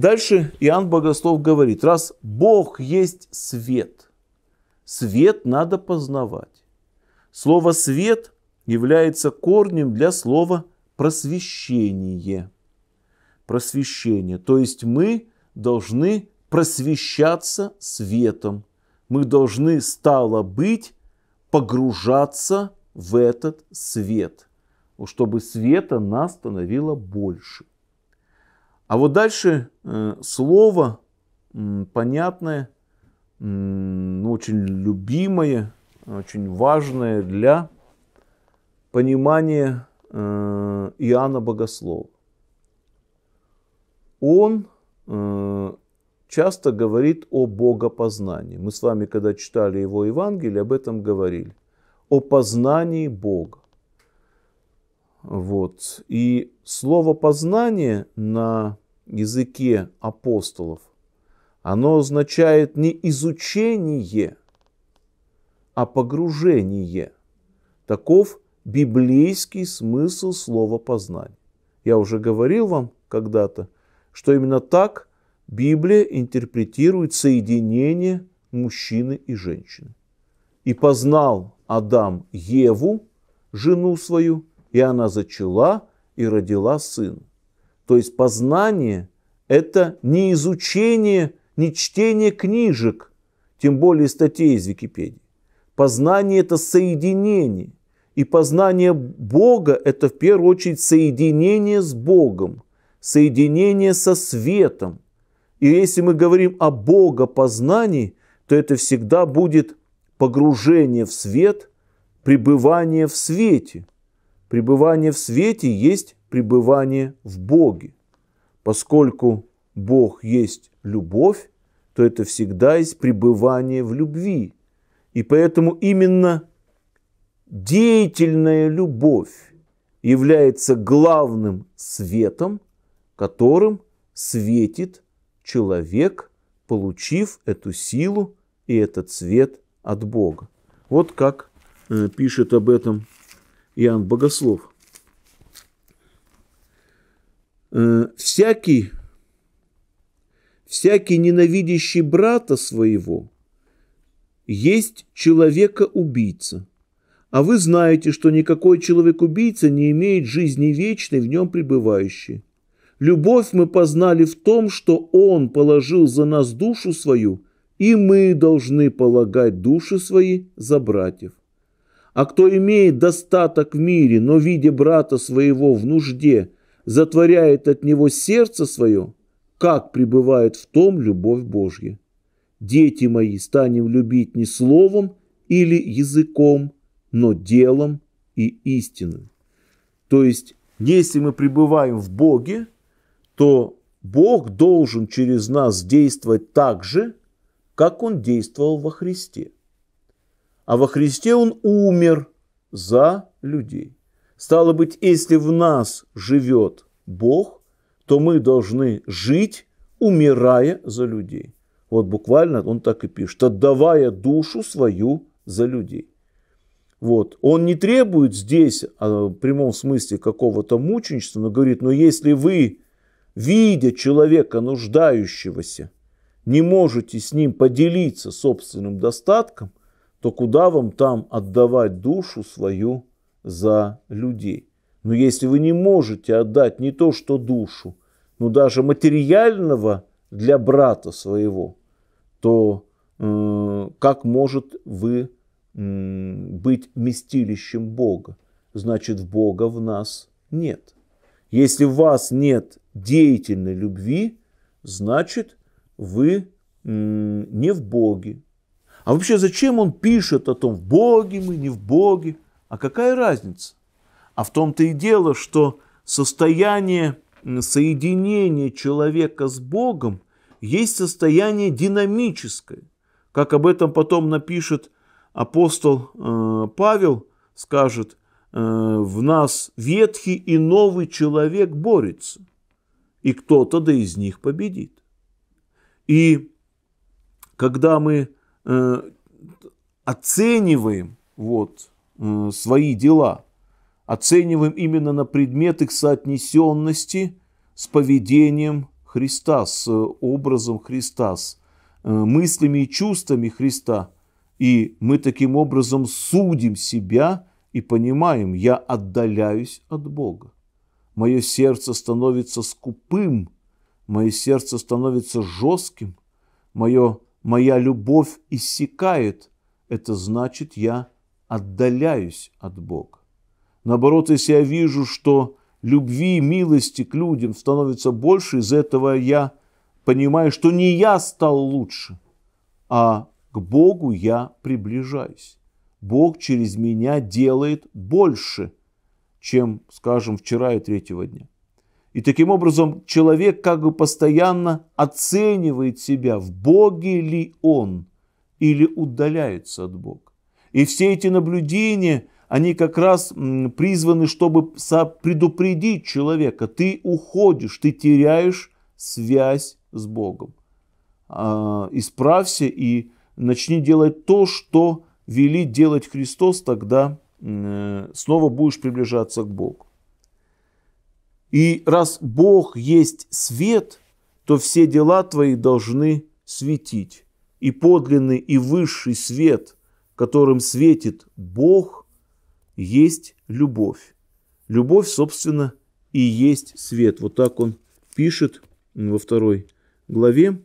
Дальше Иоанн Богослов говорит, раз Бог есть свет, свет надо познавать. Слово «свет» является корнем для слова «просвещение». Просвещение, то есть мы должны просвещаться светом. Мы должны, стало быть, погружаться в этот свет, чтобы света нас становило больше. А вот дальше э, слово понятное, ну, очень любимое, очень важное для понимания э, Иоанна Богослова. Он э, часто говорит о богопознании. Мы с вами, когда читали его Евангелие, об этом говорили. О познании Бога. Вот. И слово «познание» на языке апостолов, оно означает не изучение, а погружение. Таков библейский смысл слова познать. Я уже говорил вам когда-то, что именно так Библия интерпретирует соединение мужчины и женщины. И познал Адам Еву, жену свою, и она зачала и родила сына. То есть познание – это не изучение, не чтение книжек, тем более статей из Википедии. Познание – это соединение. И познание Бога – это в первую очередь соединение с Богом, соединение со светом. И если мы говорим о Бога познании, то это всегда будет погружение в свет, пребывание в свете. Пребывание в свете есть пребывание в Боге. Поскольку Бог есть любовь, то это всегда есть пребывание в любви. И поэтому именно деятельная любовь является главным светом, которым светит человек, получив эту силу и этот свет от Бога. Вот как э, пишет об этом Иоанн Богослов. Э, всякий, всякий ненавидящий брата своего есть человека-убийца. А вы знаете, что никакой человек-убийца не имеет жизни вечной в нем пребывающей. Любовь мы познали в том, что Он положил за нас душу свою, и мы должны полагать души свои за братьев. А кто имеет достаток в мире, но видя брата своего в нужде – затворяет от него сердце свое, как пребывает в том любовь Божья. Дети мои, станем любить не словом или языком, но делом и истиной. То есть, если мы пребываем в Боге, то Бог должен через нас действовать так же, как Он действовал во Христе. А во Христе Он умер за людей. Стало быть, если в нас живет Бог, то мы должны жить, умирая за людей. Вот буквально он так и пишет, отдавая душу свою за людей. Вот. Он не требует здесь, а, в прямом смысле, какого-то мученичества, но говорит, но если вы, видя человека нуждающегося, не можете с ним поделиться собственным достатком, то куда вам там отдавать душу свою за людей. Но если вы не можете отдать не то что душу, но даже материального для брата своего, то э, как может вы э, быть местилищем Бога? Значит, Бога в нас нет. Если в вас нет деятельной любви, значит, вы не в Боге. А вообще, зачем он пишет о том, в Боге мы, не в Боге? А какая разница? А в том-то и дело, что состояние соединения человека с Богом есть состояние динамическое. Как об этом потом напишет апостол э, Павел, скажет, э, в нас ветхий и новый человек борется, и кто-то да из них победит. И когда мы э, оцениваем вот Э, свои дела. Оцениваем именно на предмет их соотнесенности с поведением Христа, с э, образом Христа, с э, мыслями и чувствами Христа. И мы таким образом судим себя и понимаем, я отдаляюсь от Бога. Мое сердце становится скупым, мое сердце становится жестким, мое, моя любовь иссякает. Это значит, я отдаляюсь от Бога. Наоборот, если я вижу, что любви и милости к людям становится больше, из этого я понимаю, что не я стал лучше, а к Богу я приближаюсь. Бог через меня делает больше, чем, скажем, вчера и третьего дня. И таким образом человек как бы постоянно оценивает себя, в Боге ли он, или удаляется от Бога. И все эти наблюдения, они как раз призваны, чтобы предупредить человека. Ты уходишь, ты теряешь связь с Богом. А, исправься и начни делать то, что велит делать Христос, тогда э, снова будешь приближаться к Богу. И раз Бог есть свет, то все дела твои должны светить. И подлинный, и высший свет – которым светит Бог, есть любовь. Любовь, собственно, и есть свет. Вот так он пишет во второй главе.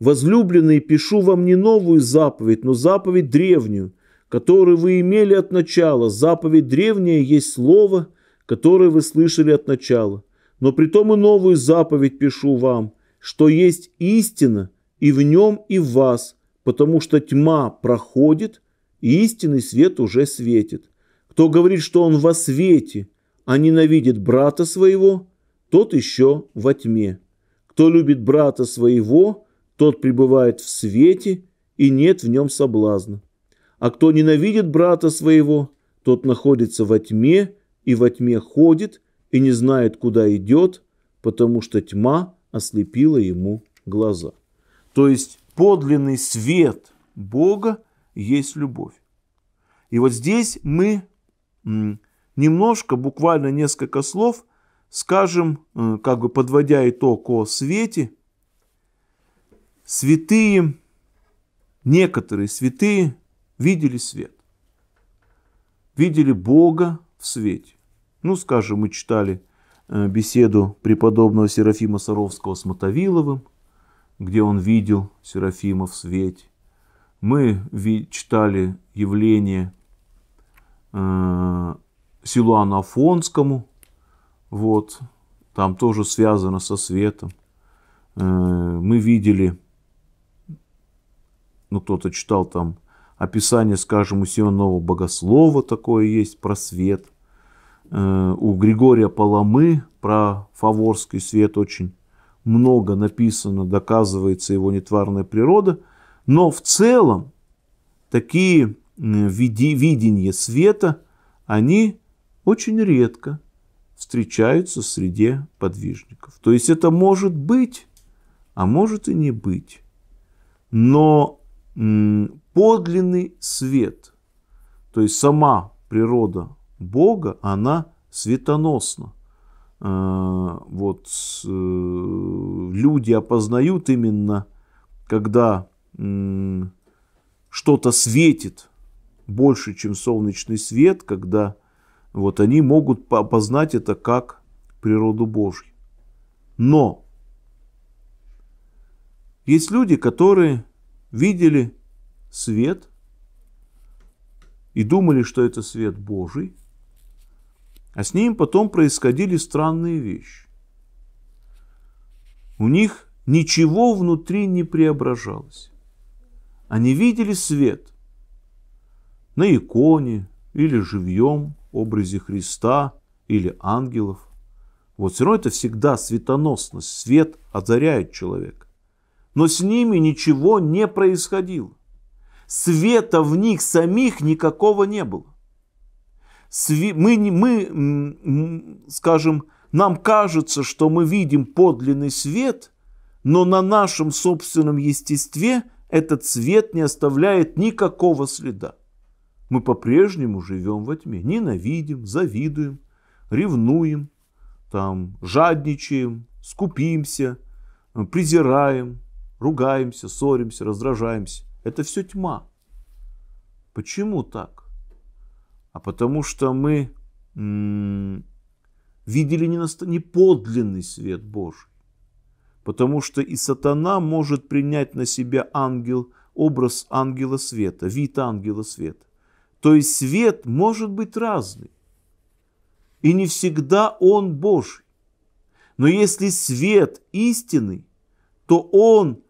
«Возлюбленные, пишу вам не новую заповедь, но заповедь древнюю, которую вы имели от начала. Заповедь древняя есть слово, которое вы слышали от начала. Но притом и новую заповедь пишу вам, что есть истина и в нем, и в вас, потому что тьма проходит, и истинный свет уже светит. Кто говорит, что он во свете, а ненавидит брата своего, тот еще во тьме. Кто любит брата своего, тот пребывает в свете, и нет в нем соблазна. А кто ненавидит брата своего, тот находится во тьме, и во тьме ходит, и не знает, куда идет, потому что тьма ослепила ему глаза. То есть подлинный свет Бога есть любовь. И вот здесь мы немножко, буквально несколько слов, скажем, э, как бы подводя итог о свете, святые, некоторые святые видели свет, видели Бога в свете. Ну, скажем, мы читали э, беседу преподобного Серафима Саровского с Мотовиловым – где он видел Серафима в свете. Мы читали явление э, Силуану Афонскому, вот, там тоже связано со светом. Э, мы видели, ну кто-то читал там описание, скажем, у Сионного богослова такое есть про свет. Э, у Григория Паламы про фаворский свет очень много написано, доказывается его нетварная природа, но в целом такие видения света, они очень редко встречаются в среде подвижников. То есть это может быть, а может и не быть. Но подлинный свет, то есть сама природа Бога, она светоносна. А, вот э, люди опознают именно, когда что-то светит больше, чем солнечный свет, когда вот они могут опознать это как природу Божью. Но есть люди, которые видели свет и думали, что это свет Божий – а с ним потом происходили странные вещи. У них ничего внутри не преображалось. Они видели свет на иконе или живьем образе Христа или ангелов. Вот все равно это всегда светоносность, свет озаряет человека. Но с ними ничего не происходило. Света в них самих никакого не было мы, мы, скажем, нам кажется, что мы видим подлинный свет, но на нашем собственном естестве этот свет не оставляет никакого следа. Мы по-прежнему живем во тьме, ненавидим, завидуем, ревнуем, там, жадничаем, скупимся, презираем, ругаемся, ссоримся, раздражаемся. Это все тьма. Почему так? а потому что мы видели не, наст... не подлинный свет Божий. Потому что и сатана может принять на себя ангел, образ ангела света, вид ангела света. То есть свет может быть разный. И не всегда он Божий. Но если свет истинный, то он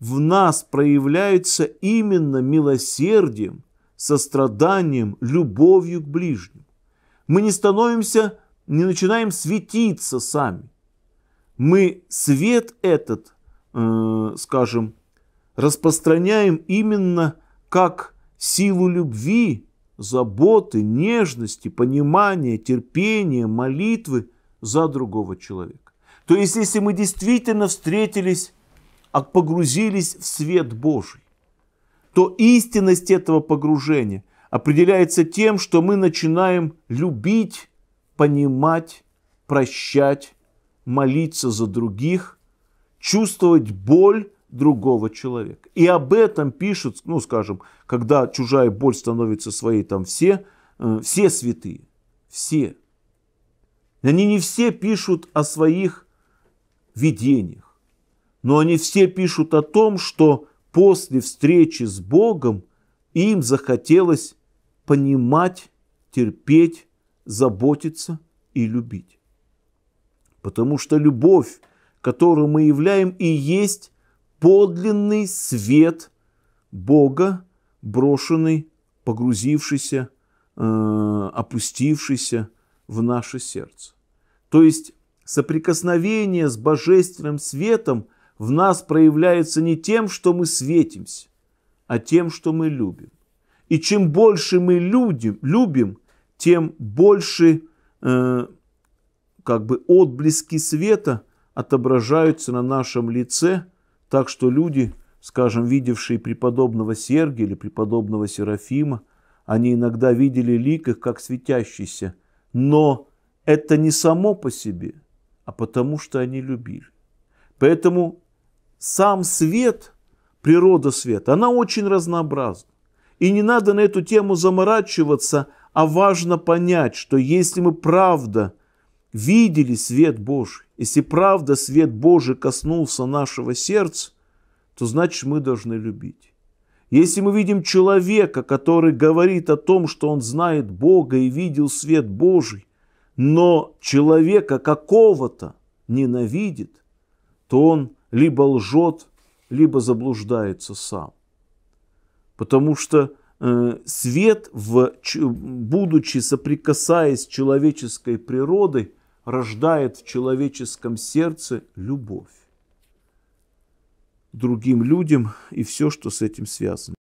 в нас проявляется именно милосердием, состраданием, любовью к ближнему. Мы не становимся, не начинаем светиться сами. Мы свет этот, э, скажем, распространяем именно как силу любви, заботы, нежности, понимания, терпения, молитвы за другого человека. То есть, если мы действительно встретились, а погрузились в свет Божий, то истинность этого погружения определяется тем, что мы начинаем любить, понимать, прощать, молиться за других, чувствовать боль другого человека. И об этом пишут, ну, скажем, когда чужая боль становится своей, там все, э, все святые, все. Они не все пишут о своих видениях, но они все пишут о том, что после встречи с Богом им захотелось понимать, терпеть, заботиться и любить. Потому что любовь, которую мы являем, и есть подлинный свет Бога, брошенный, погрузившийся, э, опустившийся в наше сердце. То есть соприкосновение с божественным светом – в нас проявляется не тем, что мы светимся, а тем, что мы любим. И чем больше мы людям, любим, тем больше э, как бы отблески света отображаются на нашем лице, так что люди, скажем, видевшие преподобного Сергия или преподобного Серафима, они иногда видели лик их как светящийся, но это не само по себе, а потому что они любили. Поэтому сам свет, природа света, она очень разнообразна. И не надо на эту тему заморачиваться, а важно понять, что если мы правда видели свет Божий, если правда свет Божий коснулся нашего сердца, то значит мы должны любить. Если мы видим человека, который говорит о том, что он знает Бога и видел свет Божий, но человека какого-то ненавидит, то он либо лжет, либо заблуждается сам. Потому что э, свет, в, будучи соприкасаясь с человеческой природой, рождает в человеческом сердце любовь другим людям и все, что с этим связано.